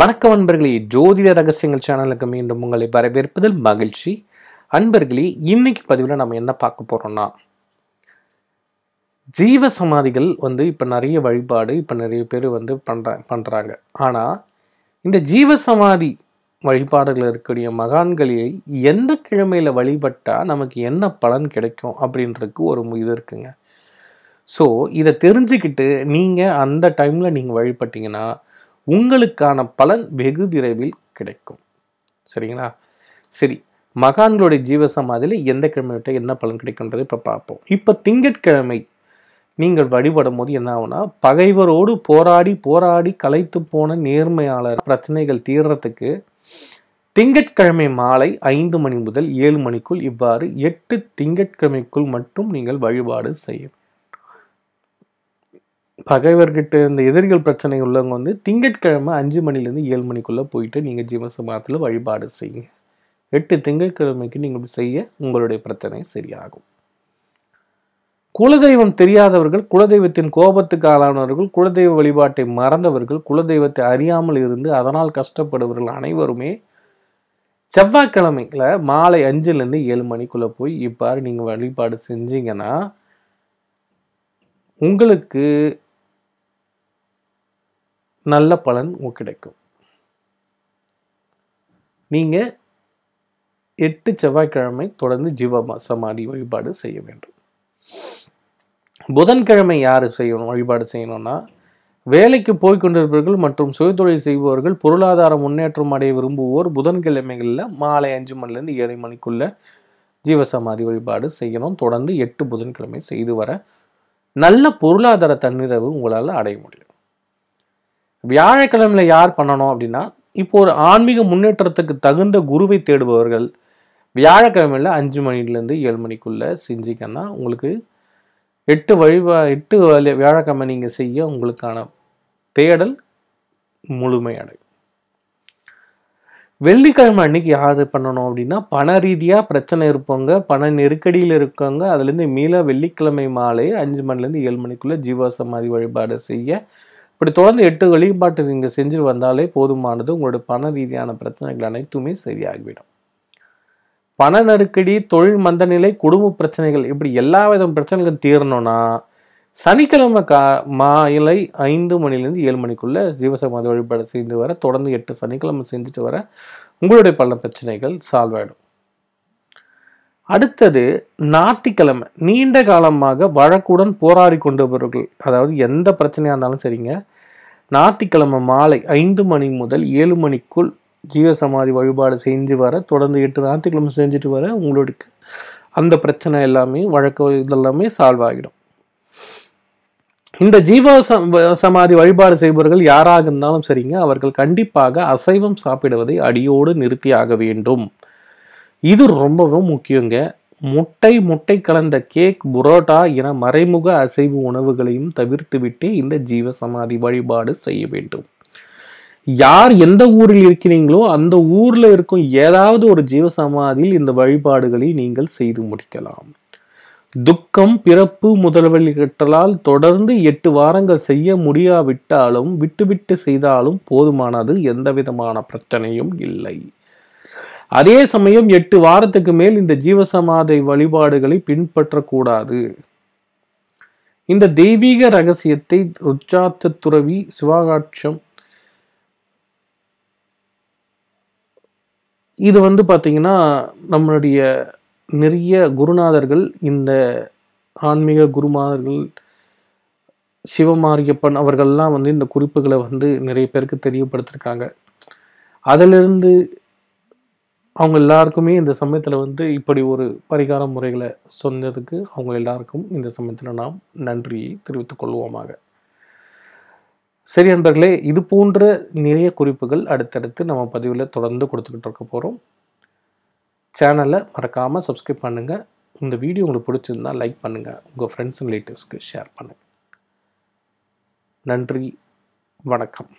வணக்கம் அன்பர்களே ஜோதிட ரகசியங்கள் சேனலுக்கு மீண்டும் உங்களை வரவேற்பதில் மகிழ்ச்சி அன்பர்களே இன்னைக்கு பதிவில் நம்ம என்ன பார்க்க போறோம்னா ஜீவ சமாதிகள் வந்து இப்போ நிறைய வழிபாடு இப்போ நிறைய பேர் வந்து பண்ணுற பண்ணுறாங்க ஆனால் இந்த ஜீவ சமாதி வழிபாடுகள் இருக்கக்கூடிய மகான்களை எந்த கிழமையில் வழிபட்டால் நமக்கு என்ன பலன் கிடைக்கும் அப்படின்றதுக்கு ஒரு இது இருக்குங்க ஸோ இதை தெரிஞ்சுக்கிட்டு நீங்கள் அந்த டைமில் நீங்கள் வழிபட்டிங்கன்னா உங்களுக்கான பலன் வெகு விரைவில் கிடைக்கும் சரிங்களா சரி மகான்களுடைய ஜீவசமாதியில் எந்த கிழமை விட்டால் என்ன பலன் கிடைக்கும்ன்றதை இப்போ பார்ப்போம் இப்போ திங்கட்கிழமை நீங்கள் வழிபடும் போது என்ன ஆகுனா பகைவரோடு போராடி போராடி கலைத்து போன நேர்மையாளர் பிரச்சனைகள் தீர்றதுக்கு திங்கட்கிழமை மாலை ஐந்து மணி முதல் ஏழு மணிக்குள் இவ்வாறு எட்டு திங்கட்கிழமைக்குள் மட்டும் நீங்கள் வழிபாடு செய்யும் பகைவர்கிட்ட இந்த எதிரிகள் பிரச்சனை உள்ளவங்க வந்து திங்கட்கிழமை அஞ்சு மணிலேருந்து ஏழு மணிக்குள்ளே போயிட்டு நீங்கள் ஜீவசமாதத்தில் வழிபாடு செய்யுங்க எட்டு திங்கட்கிழமைக்கு நீங்கள் செய்ய உங்களுடைய பிரச்சனை சரியாகும் குலதெய்வம் தெரியாதவர்கள் குலதெய்வத்தின் கோபத்துக்கு ஆளானவர்கள் குலதெய்வ வழிபாட்டை மறந்தவர்கள் குலதெய்வத்தை அறியாமல் இருந்து அதனால் கஷ்டப்படுவர்கள் அனைவருமே செவ்வாய்க்கிழமையில் மாலை அஞ்சுலேருந்து ஏழு மணிக்குள்ளே போய் இப்பாறு நீங்கள் வழிபாடு செஞ்சீங்கன்னா உங்களுக்கு நல்ல பலன் கிடைக்கும் நீங்கள் எட்டு செவ்வாய்க்கிழமை தொடர்ந்து ஜீவ சமாதி வழிபாடு செய்ய வேண்டும் புதன்கிழமை யார் செய்யணும் வழிபாடு செய்யணும்னா வேலைக்கு போய் கொண்டிருப்பவர்கள் மற்றும் சுயதொழில் செய்பவர்கள் பொருளாதார முன்னேற்றம் அடைய விரும்புவோர் புதன்கிழமைகளில் மாலை அஞ்சு மணிலேருந்து ஏழு மணிக்குள்ள ஜீவசமாதி வழிபாடு செய்யணும் தொடர்ந்து எட்டு புதன்கிழமை செய்து வர நல்ல பொருளாதார தன்னிறவு உங்களால் அடைய முடியும் வியாழக்கிழமையில் யார் பண்ணணும் அப்படின்னா இப்போ ஒரு ஆன்மீக முன்னேற்றத்துக்கு தகுந்த குருவை தேடுபவர்கள் வியாழக்கிழமையில் அஞ்சு மணிலேருந்து ஏழு மணிக்குள்ளே செஞ்சிக்கன்னா உங்களுக்கு எட்டு வழிபா எட்டு வழி வியாழக்கிழமை நீங்கள் செய்ய உங்களுக்கான தேடல் முழுமையடையும் வெள்ளிக்கிழமை அன்னைக்கு யார் பண்ணணும் அப்படின்னா பண ரீதியாக பிரச்சனை இருப்பவங்க பண நெருக்கடியில் இருக்கவங்க அதுலேருந்து மீள வெள்ளிக்கிழமை மாலை அஞ்சு மணிலேருந்து ஏழு மணிக்குள்ளே ஜீவாசமாதி வழிபாடு செய்ய இப்படி தொடர்ந்து எட்டு வழிபாட்டு நீங்கள் செஞ்சு வந்தாலே போதுமானது உங்களோட பண ரீதியான பிரச்சனைகள் அனைத்துமே சரியாகிவிடும் பண நெருக்கடி தொழில் மந்தநிலை குடும்ப பிரச்சனைகள் இப்படி எல்லா வித பிரச்சனைகளும் தீரணும்னா சனிக்கிழமை கா மாலை ஐந்து மணிலேருந்து ஏழு மணிக்குள்ளே ஜீவசமாத வழிபாடு செய்து வர தொடர்ந்து எட்டு சனிக்கிழமை செஞ்சுட்டு வர உங்களுடைய பல பிரச்சனைகள் சால்வ் ஆகிடும் அடுத்தது ஞாத்திக்கிழமை நீண்ட காலமாக வழக்குடன் போராடி வருவர்கள் அதாவது எந்த பிரச்சனையாக இருந்தாலும் சரிங்க ஞாயிற்றுக்கிழமை மாலை ஐந்து மணி முதல் ஏழு மணிக்குள் ஜீவசமாதி வழிபாடு செஞ்சு வர தொடர்ந்து எட்டு ஞாயிற்றுக்கிழமை செஞ்சுட்டு வர உங்களுக்கு அந்த பிரச்சனை எல்லாமே வழக்க இதெல்லாமே சால்வ் ஆகிடும் இந்த ஜீவ சமாதி வழிபாடு செய்பவர்கள் யாராக இருந்தாலும் சரிங்க அவர்கள் கண்டிப்பாக அசைவம் சாப்பிடுவதை அடியோடு நிறுத்தியாக வேண்டும் இது ரொம்பவும் முக்கியங்க முட்டை முட்டை கலந்த கேக் புரோட்டா என மறைமுக அசைவு உணவுகளையும் தவிர்த்துவிட்டே இந்த ஜீவ சமாதி வழிபாடு செய்ய வேண்டும் யார் எந்த ஊரில் இருக்கிறீங்களோ அந்த ஊரில் இருக்கும் ஏதாவது ஒரு ஜீவசமாதியில் இந்த வழிபாடுகளை நீங்கள் செய்து முடிக்கலாம் துக்கம் பிறப்பு முதல்வழிகட்டலால் தொடர்ந்து எட்டு வாரங்கள் செய்ய முடியாவிட்டாலும் விட்டுவிட்டு செய்தாலும் போதுமானது எந்தவிதமான பிரச்சனையும் இல்லை அதே சமயம் எட்டு வாரத்துக்கு மேல் இந்த ஜீவசமாதை வழிபாடுகளை பின்பற்றக்கூடாது இந்த தெய்வீக ரகசியத்தை ருச்சாத்த துறவி சிவாகாட்சம் இது வந்து பார்த்தீங்கன்னா நம்மளுடைய நிறைய குருநாதர்கள் இந்த ஆன்மீக குருமார்கள் சிவமாரியப்பன் அவர்கள்லாம் வந்து இந்த குறிப்புகளை வந்து நிறைய பேருக்கு தெரியப்படுத்திருக்காங்க அதிலிருந்து அவங்க எல்லாருக்குமே இந்த சமயத்தில் வந்து இப்படி ஒரு பரிகார முறைகளை சொன்னதுக்கு அவங்க எல்லாருக்கும் இந்த சமயத்தில் நாம் நன்றியை தெரிவித்துக் கொள்வோமாக சரி நண்பர்களே இது போன்ற நிறைய குறிப்புகள் அடுத்தடுத்து நம்ம பதிவில் தொடர்ந்து கொடுத்துக்கிட்டு இருக்க போகிறோம் சேனலை மறக்காமல் சப்ஸ்கிரைப் பண்ணுங்கள் இந்த வீடியோ உங்களுக்கு பிடிச்சிருந்தால் லைக் பண்ணுங்கள் உங்கள் ஃப்ரெண்ட்ஸ் ரிலேட்டிவ்ஸ்க்கு ஷேர் பண்ணுங்கள் நன்றி வணக்கம்